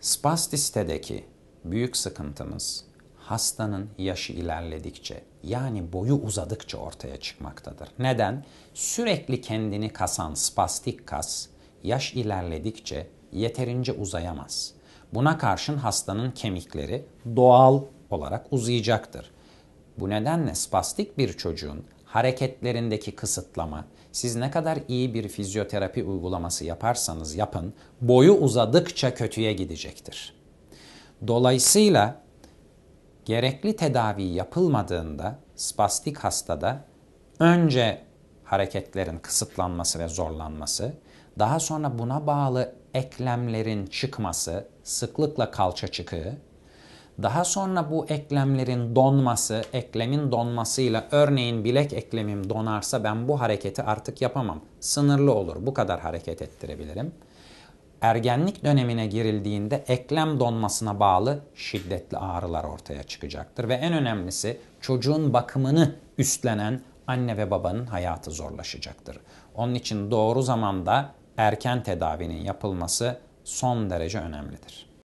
Spastistedeki büyük sıkıntımız hastanın yaşı ilerledikçe yani boyu uzadıkça ortaya çıkmaktadır. Neden? Sürekli kendini kasan spastik kas yaş ilerledikçe yeterince uzayamaz. Buna karşın hastanın kemikleri doğal olarak uzayacaktır. Bu nedenle spastik bir çocuğun hareketlerindeki kısıtlama, siz ne kadar iyi bir fizyoterapi uygulaması yaparsanız yapın, boyu uzadıkça kötüye gidecektir. Dolayısıyla gerekli tedavi yapılmadığında spastik hastada önce hareketlerin kısıtlanması ve zorlanması, daha sonra buna bağlı eklemlerin çıkması, sıklıkla kalça çıkığı, daha sonra bu eklemlerin donması, eklemin donmasıyla örneğin bilek eklemim donarsa ben bu hareketi artık yapamam. Sınırlı olur. Bu kadar hareket ettirebilirim. Ergenlik dönemine girildiğinde eklem donmasına bağlı şiddetli ağrılar ortaya çıkacaktır ve en önemlisi çocuğun bakımını üstlenen anne ve babanın hayatı zorlaşacaktır. Onun için doğru zamanda erken tedavinin yapılması son derece önemlidir.